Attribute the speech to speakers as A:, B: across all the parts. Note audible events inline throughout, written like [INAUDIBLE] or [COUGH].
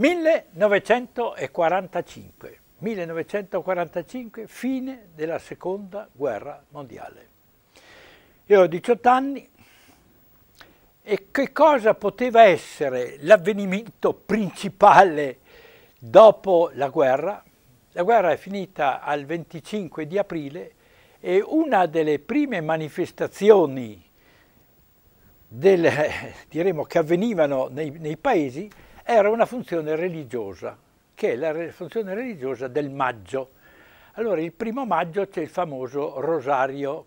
A: 1945, 1945, fine della seconda guerra mondiale. Io ho 18 anni e che cosa poteva essere l'avvenimento principale dopo la guerra? La guerra è finita al 25 di aprile e una delle prime manifestazioni del, [LAUGHS] diremo, che avvenivano nei, nei paesi era una funzione religiosa, che è la funzione religiosa del maggio. Allora il primo maggio c'è il famoso rosario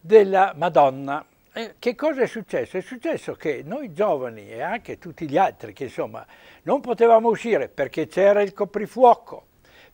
A: della Madonna. E che cosa è successo? È successo che noi giovani e anche tutti gli altri che insomma non potevamo uscire perché c'era il coprifuoco,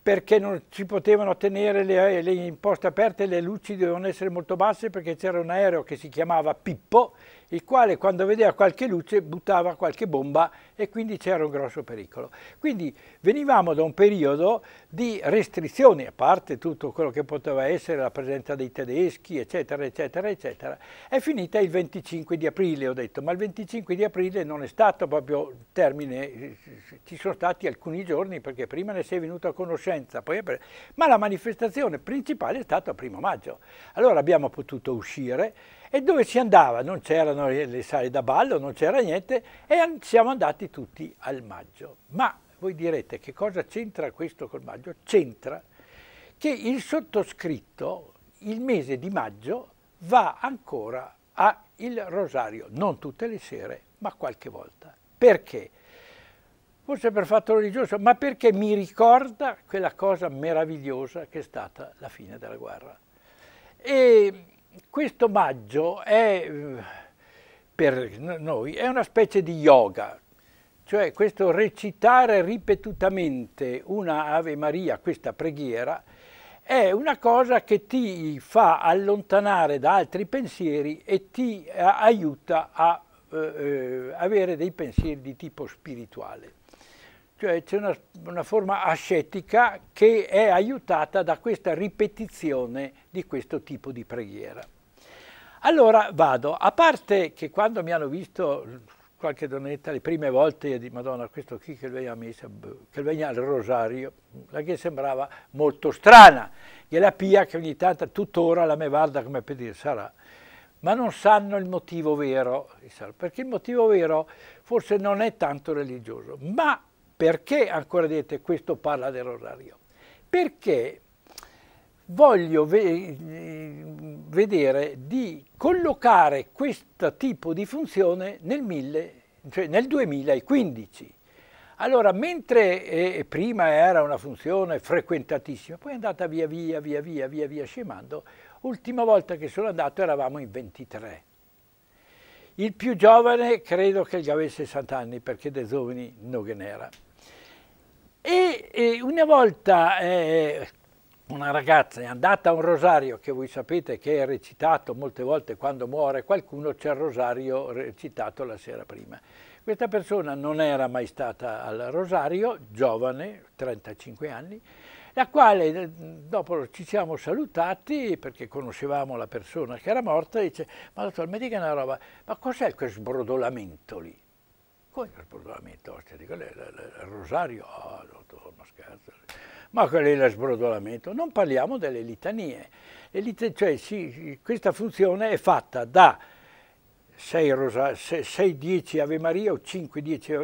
A: perché non ci potevano tenere le, le imposte aperte, le luci dovevano essere molto basse perché c'era un aereo che si chiamava Pippo il quale quando vedeva qualche luce buttava qualche bomba e quindi c'era un grosso pericolo. Quindi venivamo da un periodo di restrizioni, a parte tutto quello che poteva essere la presenza dei tedeschi, eccetera, eccetera, eccetera. È finita il 25 di aprile, ho detto, ma il 25 di aprile non è stato proprio termine, ci sono stati alcuni giorni perché prima ne sei venuto a conoscenza, poi... ma la manifestazione principale è stata il primo maggio. Allora abbiamo potuto uscire e dove si andava? Non c'erano le sale da ballo, non c'era niente e siamo andati tutti al maggio. Ma voi direte che cosa c'entra questo col maggio? C'entra che il sottoscritto il mese di maggio va ancora a il rosario, non tutte le sere, ma qualche volta. Perché? Forse per fatto religioso, ma perché mi ricorda quella cosa meravigliosa che è stata la fine della guerra. E questo maggio è eh, per noi è una specie di yoga, cioè questo recitare ripetutamente una Ave Maria, questa preghiera, è una cosa che ti fa allontanare da altri pensieri e ti eh, aiuta a eh, eh, avere dei pensieri di tipo spirituale. Cioè c'è una, una, forma ascetica che è aiutata da questa ripetizione di questo tipo di preghiera. Allora vado, a parte che quando mi hanno visto qualche donetta le prime volte di Madonna, questo chi che lei a messo, che lei al rosario, la che sembrava molto strana, la pia che ogni tanto tuttora la me valda come per dire sarà ma non sanno il motivo vero, perché il motivo vero forse non è tanto religioso, ma perché ancora dite questo parla dell'orario? Perché voglio ve vedere di collocare questo tipo di funzione nel, mille, cioè nel 2015. Allora, mentre eh, prima era una funzione frequentatissima, poi è andata via via, via via, via via scemando, ultima volta che sono andato eravamo in 23. Il più giovane credo che gli avesse 60 anni, perché dei giovani non che n'era. E, e, una volta eh, una ragazza è andata a un rosario, che voi sapete che è recitato molte volte quando muore qualcuno, c'è il rosario recitato la sera prima. Questa persona non era mai stata al rosario, giovane, 35 anni, la quale eh, dopo ci siamo salutati perché conoscevamo la persona che era morta e dice ma dottor mi dica una roba ma cos'è quel sbrodolamento lì? Come lo sbrodolamento? Oh, cioè, dico, il rosario? oh, dottor, ma scherzo. Ma quello è lo sbrodolamento. Non parliamo delle litanie. Lit cioè, sì, questa funzione è fatta da 6-10 Ave Maria o 5,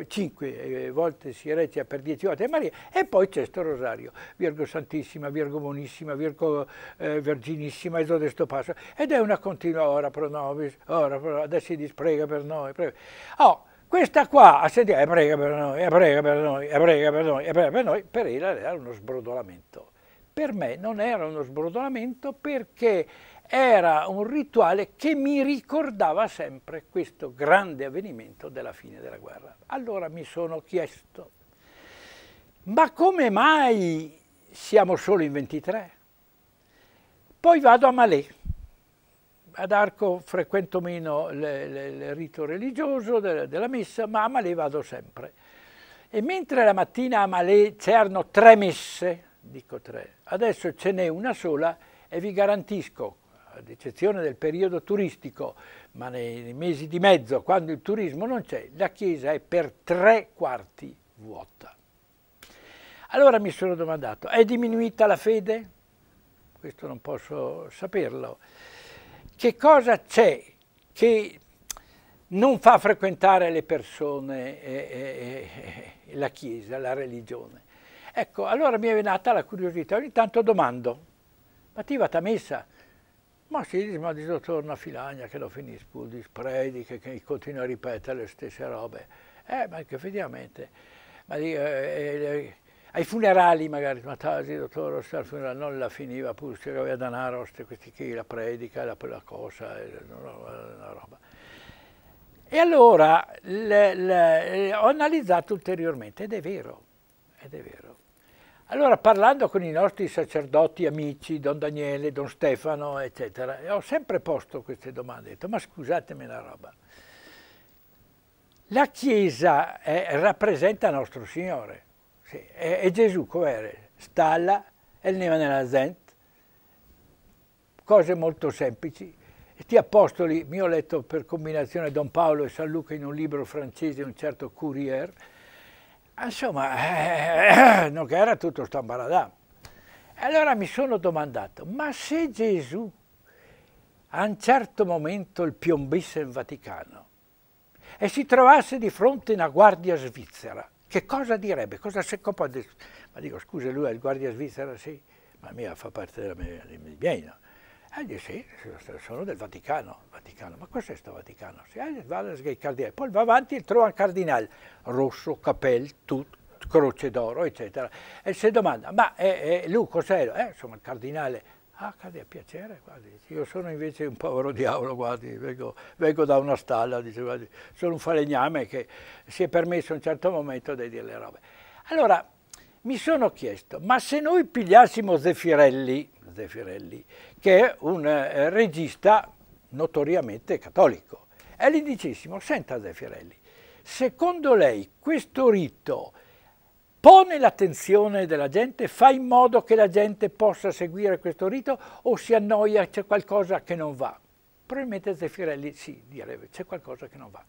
A: 5 eh, volte si recita per 10 volte Ave Maria e poi c'è sto rosario, Virgo Santissima, Virgo Bonissima, Virgo eh, Verginissima, esodo questo passo ed è una continua ora pro nobis, ora pro, adesso si disprega per noi. Prega. Oh, questa qua, a ah, sentire, e eh, prega per noi, e eh, prega per noi, e prega per noi, prega per noi, per era uno sbrodolamento. Per me non era uno sbrodolamento perché era un rituale che mi ricordava sempre questo grande avvenimento della fine della guerra. Allora mi sono chiesto, ma come mai siamo solo in 23? Poi vado a Malé. Ad Arco frequento meno il rito religioso de, della messa, ma a Malé vado sempre. E mentre la mattina a Malé c'erano tre messe, dico tre, adesso ce n'è una sola e vi garantisco ad eccezione del periodo turistico, ma nei, nei mesi di mezzo, quando il turismo non c'è, la chiesa è per tre quarti vuota. Allora mi sono domandato, è diminuita la fede? Questo non posso saperlo. Che cosa c'è che non fa frequentare le persone eh, eh, la Chiesa, la religione? Ecco, allora mi è nata la curiosità, ogni tanto domando, ma ti va a messa? Ma sì, ma dico, torna a Filagna che lo finisco, di prediche, che continua a ripetere le stesse robe. Eh, ma anche effettivamente, ma dico, eh, eh, eh, ai funerali magari, ma tasi, dottore, al funerale non la finiva pure, se aveva denaro, questi chi, la predica, la, la cosa, eh, una roba. E allora le, le, ho analizzato ulteriormente, ed è vero, ed è vero. Allora, parlando con i nostri sacerdoti amici, Don Daniele, Don Stefano, eccetera, ho sempre posto queste domande, ho detto, ma scusatemi la roba, la Chiesa è, eh, rappresenta nostro Signore, sì, è, è Gesù, com'era? Stalla, El Neva nella Zent, cose molto semplici. questi apostoli, mi ho letto per combinazione Don Paolo e San Luca in un libro francese, un certo Courier, Ah, insomma, eh, non che era tutto sto baladà. Allora mi sono domandato, ma se Gesù a un certo momento il piombisse in Vaticano e si trovasse di fronte una guardia svizzera, che cosa direbbe? Cosa se Ma dico, scusa, lui è il guardia svizzera? Sì, ma mia fa parte della mia, dei miei, no? E eh, gli sì, sono del Vaticano, Vaticano. ma è sto Vaticano? Sì, eh, Poi va avanti, e trova un cardinale, rosso, capelli, tutto, croce d'oro, eccetera. E si domanda, ma eh, eh, lui cos'è? Eh, insomma, il cardinale, ah, cade a piacere, guardi, io sono invece un povero diavolo, guardi, vengo, vengo da una stalla, dice, guardi, sono un falegname che si è permesso a un certo momento di dire le robe. Allora, mi sono chiesto, ma se noi pigliassimo Zeffirelli, Zeffirelli che è un eh, regista notoriamente cattolico, e gli dicessimo, senta Zeffirelli, secondo lei questo rito pone l'attenzione della gente, fa in modo che la gente possa seguire questo rito o si annoia, c'è qualcosa che non va? Probabilmente Zeffirelli sì, direbbe, c'è qualcosa che non va.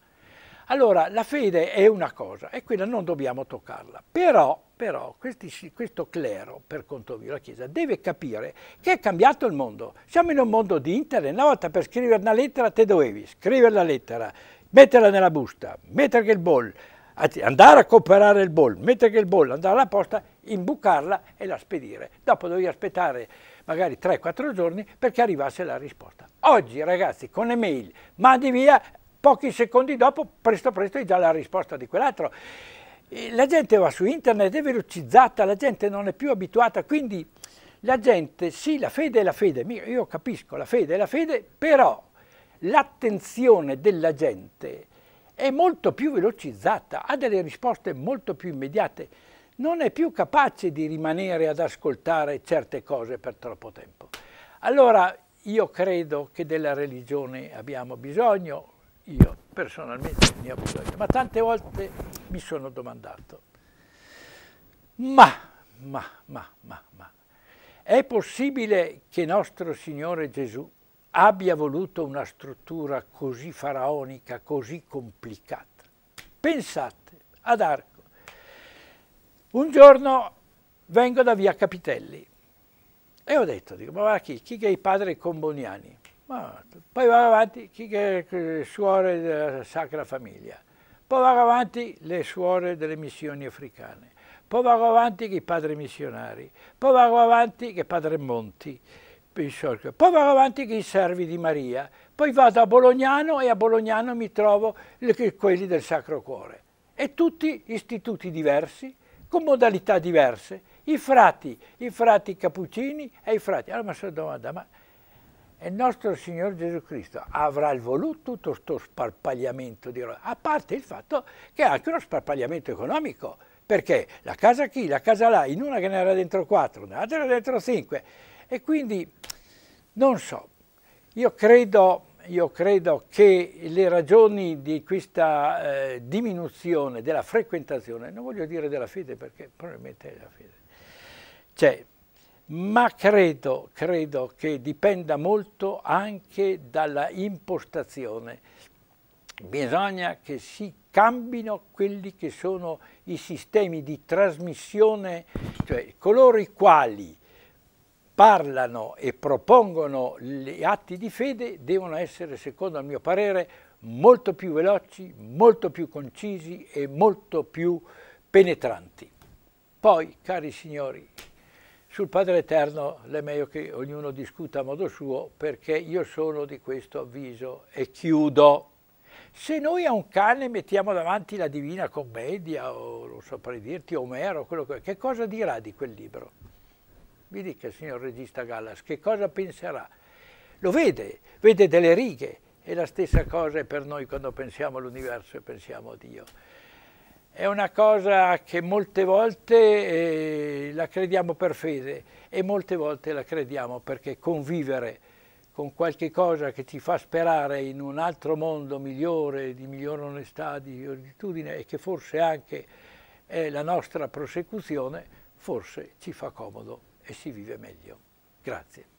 A: Allora, la fede è una cosa e quella non dobbiamo toccarla, però però questi, questo clero, per conto mio, la Chiesa, deve capire che è cambiato il mondo. Siamo in un mondo di internet, una volta per scrivere una lettera te dovevi scrivere la lettera, metterla nella busta, mettere il boll, andare a cooperare il bol, mettere il boll, andare alla posta, imbucarla e la spedire. Dopo dovevi aspettare magari 3-4 giorni perché arrivasse la risposta. Oggi ragazzi con email mandi via, pochi secondi dopo, presto presto hai già la risposta di quell'altro la gente va su internet, è velocizzata, la gente non è più abituata, quindi la gente, sì, la fede è la fede, io capisco, la fede è la fede, però l'attenzione della gente è molto più velocizzata, ha delle risposte molto più immediate, non è più capace di rimanere ad ascoltare certe cose per troppo tempo. Allora io credo che della religione abbiamo bisogno, io personalmente ne ho bisogno, ma tante volte mi sono domandato, ma, ma, ma, ma, ma, è possibile che nostro Signore Gesù abbia voluto una struttura così faraonica, così complicata? Pensate, ad Arco, un giorno vengo da via Capitelli e ho detto, dico, ma va chi? Chi che è il padre Comboniani? Ma poi vanno avanti chi che, che, suore della Sacra Famiglia, poi vanno avanti le suore delle missioni africane, poi vanno avanti i padri missionari, poi vanno avanti che padre Monti, poi vanno avanti i servi di Maria, poi vado a Bolognano e a Bolognano mi trovo le, quelli del Sacro Cuore. E tutti istituti diversi, con modalità diverse, i frati, i frati cappuccini e i frati. Allora mi sono domandato, ma e il nostro Signore Gesù Cristo avrà voluto tutto questo sparpagliamento di roba, a parte il fatto che è anche uno sparpagliamento economico, perché la casa qui, la casa là, in una che ne era dentro quattro, nell'altra era dentro cinque, e quindi non so, io credo, io credo che le ragioni di questa eh, diminuzione della frequentazione, non voglio dire della fede perché probabilmente è la fede, cioè ma credo, credo che dipenda molto anche dalla impostazione. Bisogna che si cambino quelli che sono i sistemi di trasmissione, cioè coloro i quali parlano e propongono gli atti di fede devono essere, secondo il mio parere, molto più veloci, molto più concisi e molto più penetranti. Poi, cari signori, sul Padre Eterno è meglio che ognuno discuta a modo suo perché io sono di questo avviso e chiudo. Se noi a un cane mettiamo davanti la Divina Commedia o non saprei dirti Omero, quello che, che cosa dirà di quel libro? Mi dica, il signor regista Gallas, che cosa penserà? Lo vede, vede delle righe. E la stessa cosa è per noi quando pensiamo all'universo e pensiamo a Dio è una cosa che molte volte eh, la crediamo per fede e molte volte la crediamo perché convivere con qualche cosa che ci fa sperare in un altro mondo migliore, di migliore onestà, di orritudine e che forse anche è la nostra prosecuzione, forse ci fa comodo e si vive meglio. Grazie.